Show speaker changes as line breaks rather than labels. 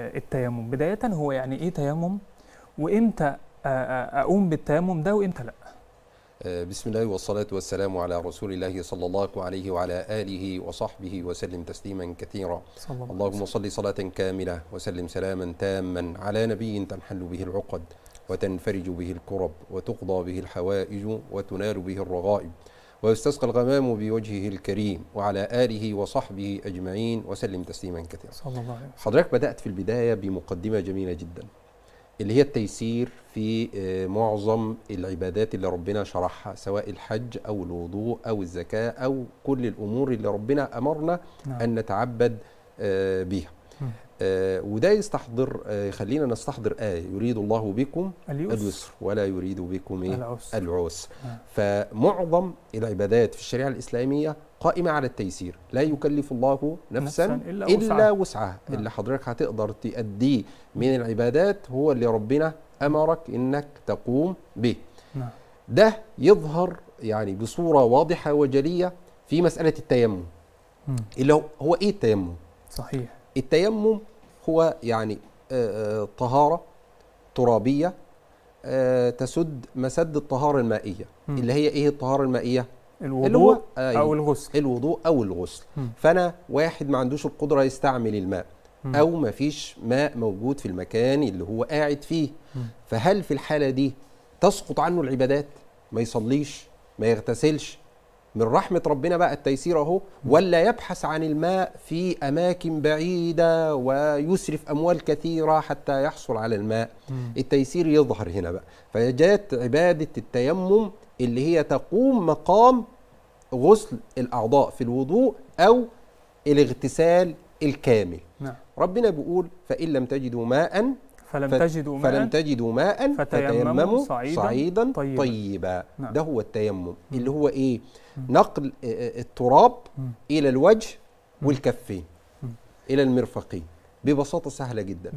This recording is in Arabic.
التيمم بداية هو يعني إيه تيمم وإمتى أقوم بالتيمم ده وإمتى لأ بسم الله والصلاة والسلام على رسول الله صلى الله عليه وعلى آله وصحبه وسلم تسليما كثيرا صلى اللهم صل صلاة كاملة وسلم سلاما تاما على نبي تنحل به العقد وتنفرج به الكرب وتقضى به الحوائج وتنال به الرغائب ويستسقى الغمام بوجهه الكريم وعلى آله وصحبه أجمعين وسلم تسليما كثيرا صلى الله عليه وسلم. حضرتك بدأت في البداية بمقدمة جميلة جدا اللي هي التيسير في آه، معظم العبادات اللي ربنا شرحها سواء الحج أو الوضوء أو الزكاة أو كل الأمور اللي ربنا أمرنا نعم. أن نتعبد آه، بها آه، وده يستحضر آه، يخلينا نستحضر آية يريد الله بكم اليسر ولا يريد بكم العسر, إيه؟ العسر. نعم. فمعظم العبادات في الشريعة الإسلامية قائمة على التيسير لا يكلف الله نفسا, نفساً إلا, إلا وسعها وسعه. نعم. اللي حضرتك هتقدر تأديه من العبادات هو اللي ربنا أمرك إنك تقوم به نعم. ده يظهر يعني بصورة واضحة وجلية في مسألة التيمم اللي هو إيه التيمم؟ صحيح التيمم هو يعني آه، آه، طهارة ترابية آه، تسد مسد الطهارة المائية م. اللي هي إيه الطهارة المائية؟ الوضوء اللي هو أو يعني الغسل الوضوء أو الغسل م. فأنا واحد ما عندوش القدرة يستعمل الماء م. أو ما فيش ماء موجود في المكان اللي هو قاعد فيه م. فهل في الحالة دي تسقط عنه العبادات؟ ما يصليش ما يغتسلش من رحمة ربنا بقى التيسير أهو ولا يبحث عن الماء في أماكن بعيدة ويسرف أموال كثيرة حتى يحصل على الماء التيسير يظهر هنا بقى فجاءت عبادة التيمم اللي هي تقوم مقام غسل الأعضاء في الوضوء أو الاغتسال الكامل نعم. ربنا بيقول فإن لم تجدوا ماء فلم تجدوا ماء فلم تجدوا ماء فتيمموا صعيدا, صعيدا طيبا, طيبا. نعم. ده هو التيمم م. اللي هو ايه م. نقل آه، آه، التراب م. الى الوجه والكفين الى المرفقين ببساطه سهله جدا